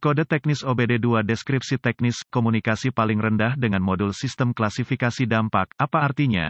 Kode teknis OBD2 deskripsi teknis komunikasi paling rendah dengan modul sistem klasifikasi dampak. Apa artinya?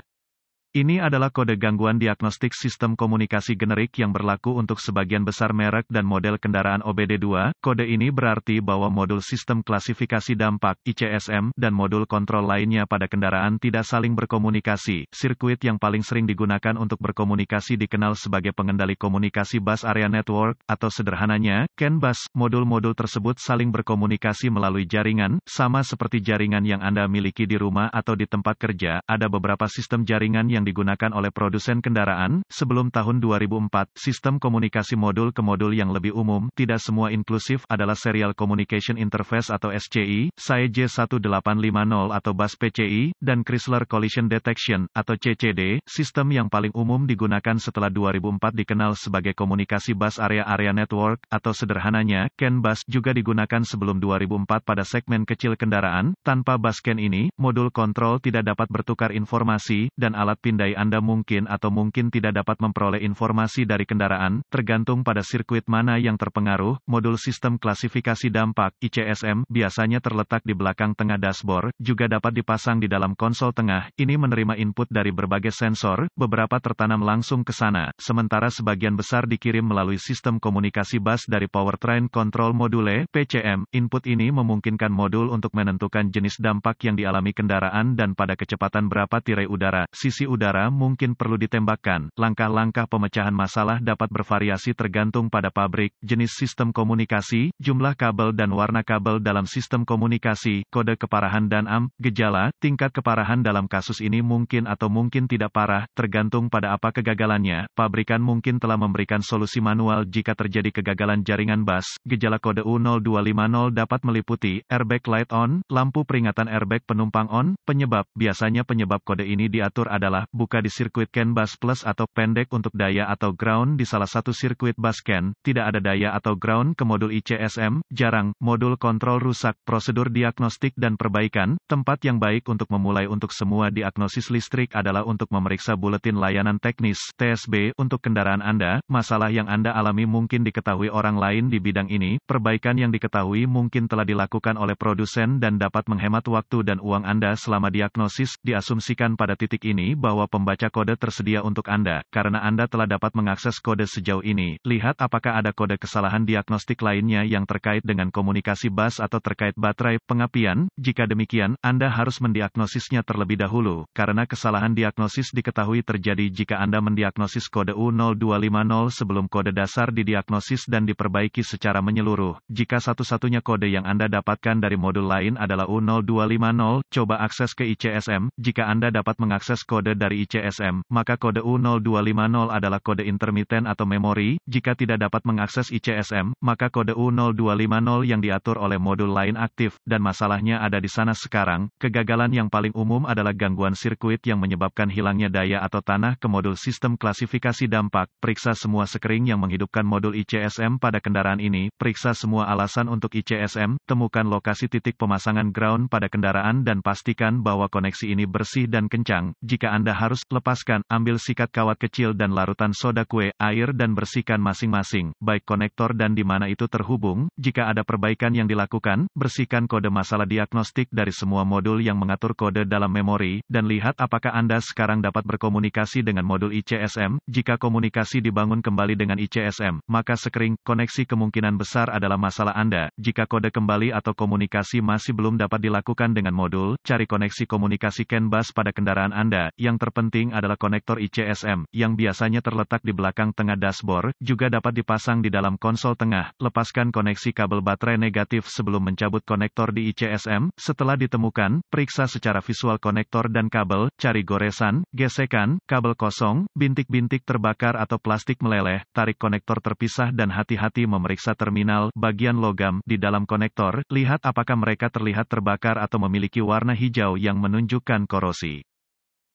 Ini adalah kode gangguan diagnostik sistem komunikasi generik yang berlaku untuk sebagian besar merek dan model kendaraan OBD2. Kode ini berarti bahwa modul sistem klasifikasi dampak (ICSM) dan modul kontrol lainnya pada kendaraan tidak saling berkomunikasi. Sirkuit yang paling sering digunakan untuk berkomunikasi dikenal sebagai pengendali komunikasi bus area network atau sederhananya CAN bus. Modul-modul tersebut saling berkomunikasi melalui jaringan, sama seperti jaringan yang Anda miliki di rumah atau di tempat kerja. Ada beberapa sistem jaringan yang yang digunakan oleh produsen kendaraan. Sebelum tahun 2004, sistem komunikasi modul ke modul yang lebih umum, tidak semua inklusif, adalah Serial Communication Interface atau SCI, SAE J1850 atau BAS PCI, dan Chrysler Collision Detection, atau CCD. Sistem yang paling umum digunakan setelah 2004 dikenal sebagai komunikasi bus area-area network, atau sederhananya, CAN bus juga digunakan sebelum 2004 pada segmen kecil kendaraan. Tanpa bus CAN ini, modul kontrol tidak dapat bertukar informasi, dan alat pindai Anda mungkin atau mungkin tidak dapat memperoleh informasi dari kendaraan, tergantung pada sirkuit mana yang terpengaruh. Modul sistem klasifikasi dampak (ICSM) biasanya terletak di belakang tengah dashboard, juga dapat dipasang di dalam konsol tengah. Ini menerima input dari berbagai sensor, beberapa tertanam langsung ke sana, sementara sebagian besar dikirim melalui sistem komunikasi bus dari powertrain control module e, (PCM). Input ini memungkinkan modul untuk menentukan jenis dampak yang dialami kendaraan dan pada kecepatan berapa tirai udara, sisi udara udara mungkin perlu ditembakkan. Langkah-langkah pemecahan masalah dapat bervariasi tergantung pada pabrik, jenis sistem komunikasi, jumlah kabel dan warna kabel dalam sistem komunikasi, kode keparahan dan AM, gejala, tingkat keparahan dalam kasus ini mungkin atau mungkin tidak parah, tergantung pada apa kegagalannya. Pabrikan mungkin telah memberikan solusi manual jika terjadi kegagalan jaringan bus. Gejala kode U0250 dapat meliputi airbag light on, lampu peringatan airbag penumpang on, penyebab, biasanya penyebab kode ini diatur adalah buka di sirkuit CAN bus plus atau pendek untuk daya atau ground di salah satu sirkuit bus CAN, tidak ada daya atau ground ke modul ICSM, jarang, modul kontrol rusak, prosedur diagnostik dan perbaikan, tempat yang baik untuk memulai untuk semua diagnosis listrik adalah untuk memeriksa buletin layanan teknis, TSB, untuk kendaraan Anda, masalah yang Anda alami mungkin diketahui orang lain di bidang ini, perbaikan yang diketahui mungkin telah dilakukan oleh produsen dan dapat menghemat waktu dan uang Anda selama diagnosis, diasumsikan pada titik ini bahwa bahwa pembaca kode tersedia untuk Anda, karena Anda telah dapat mengakses kode sejauh ini. Lihat apakah ada kode kesalahan diagnostik lainnya yang terkait dengan komunikasi bus atau terkait baterai pengapian. Jika demikian, Anda harus mendiagnosisnya terlebih dahulu, karena kesalahan diagnosis diketahui terjadi jika Anda mendiagnosis kode U0250 sebelum kode dasar didiagnosis dan diperbaiki secara menyeluruh. Jika satu-satunya kode yang Anda dapatkan dari modul lain adalah U0250, coba akses ke ICSM. Jika Anda dapat mengakses kode dari dari ICSM, maka kode U0250 adalah kode intermiten atau memori, jika tidak dapat mengakses ICSM, maka kode U0250 yang diatur oleh modul lain aktif, dan masalahnya ada di sana sekarang, kegagalan yang paling umum adalah gangguan sirkuit yang menyebabkan hilangnya daya atau tanah ke modul sistem klasifikasi dampak, periksa semua sekering yang menghidupkan modul ICSM pada kendaraan ini, periksa semua alasan untuk ICSM, temukan lokasi titik pemasangan ground pada kendaraan dan pastikan bahwa koneksi ini bersih dan kencang, jika Anda harus lepaskan, ambil sikat kawat kecil dan larutan soda kue, air dan bersihkan masing-masing, baik konektor dan di mana itu terhubung. Jika ada perbaikan yang dilakukan, bersihkan kode masalah diagnostik dari semua modul yang mengatur kode dalam memori, dan lihat apakah Anda sekarang dapat berkomunikasi dengan modul ICSM. Jika komunikasi dibangun kembali dengan ICSM, maka sekering, koneksi kemungkinan besar adalah masalah Anda. Jika kode kembali atau komunikasi masih belum dapat dilakukan dengan modul, cari koneksi komunikasi CAN bus pada kendaraan Anda, yang terpenting adalah konektor ICSM, yang biasanya terletak di belakang tengah dashboard, juga dapat dipasang di dalam konsol tengah. Lepaskan koneksi kabel baterai negatif sebelum mencabut konektor di ICSM. Setelah ditemukan, periksa secara visual konektor dan kabel, cari goresan, gesekan, kabel kosong, bintik-bintik terbakar atau plastik meleleh, tarik konektor terpisah dan hati-hati memeriksa terminal, bagian logam, di dalam konektor, lihat apakah mereka terlihat terbakar atau memiliki warna hijau yang menunjukkan korosi.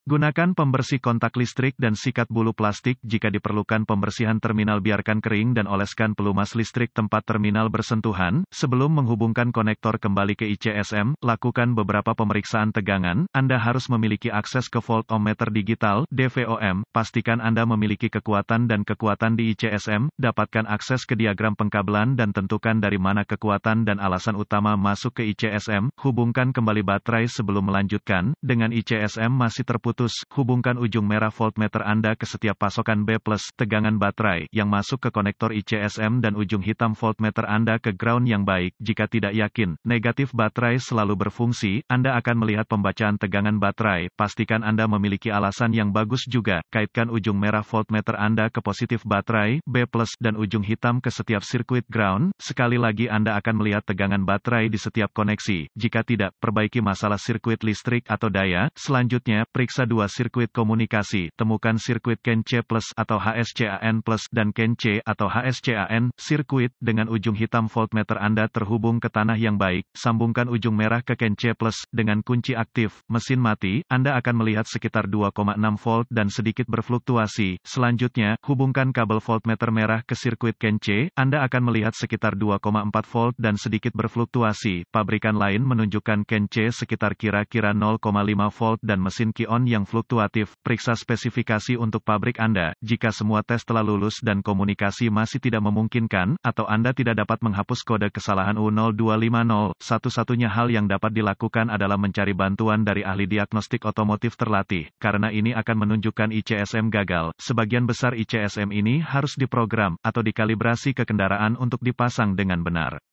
Gunakan pembersih kontak listrik dan sikat bulu plastik jika diperlukan pembersihan terminal biarkan kering dan oleskan pelumas listrik tempat terminal bersentuhan. Sebelum menghubungkan konektor kembali ke ICSM, lakukan beberapa pemeriksaan tegangan. Anda harus memiliki akses ke voltometer digital (DVOM). Pastikan Anda memiliki kekuatan dan kekuatan di ICSM. Dapatkan akses ke diagram pengkabelan dan tentukan dari mana kekuatan dan alasan utama masuk ke ICSM. Hubungkan kembali baterai sebelum melanjutkan. Dengan ICSM masih terputus terputus, hubungkan ujung merah voltmeter Anda ke setiap pasokan B+, tegangan baterai, yang masuk ke konektor ICSM dan ujung hitam voltmeter Anda ke ground yang baik. Jika tidak yakin, negatif baterai selalu berfungsi, Anda akan melihat pembacaan tegangan baterai. Pastikan Anda memiliki alasan yang bagus juga. Kaitkan ujung merah voltmeter Anda ke positif baterai, B+, dan ujung hitam ke setiap sirkuit ground. Sekali lagi Anda akan melihat tegangan baterai di setiap koneksi. Jika tidak, perbaiki masalah sirkuit listrik atau daya. Selanjutnya, periksa dua sirkuit komunikasi, temukan sirkuit Kenche Plus atau HSCAN Plus dan Kenche atau HSCAN sirkuit dengan ujung hitam voltmeter Anda terhubung ke tanah yang baik, sambungkan ujung merah ke Kenche Plus dengan kunci aktif, mesin mati, Anda akan melihat sekitar 2,6 volt dan sedikit berfluktuasi. Selanjutnya, hubungkan kabel voltmeter merah ke sirkuit Kenche, Anda akan melihat sekitar 2,4 volt dan sedikit berfluktuasi. Pabrikan lain menunjukkan Kenche sekitar kira-kira 0,5 volt dan mesin Kion yang yang fluktuatif, periksa spesifikasi untuk pabrik Anda. Jika semua tes telah lulus dan komunikasi masih tidak memungkinkan, atau Anda tidak dapat menghapus kode kesalahan U0250, satu-satunya hal yang dapat dilakukan adalah mencari bantuan dari ahli diagnostik otomotif terlatih, karena ini akan menunjukkan ICSM gagal. Sebagian besar ICSM ini harus diprogram atau dikalibrasi ke kendaraan untuk dipasang dengan benar.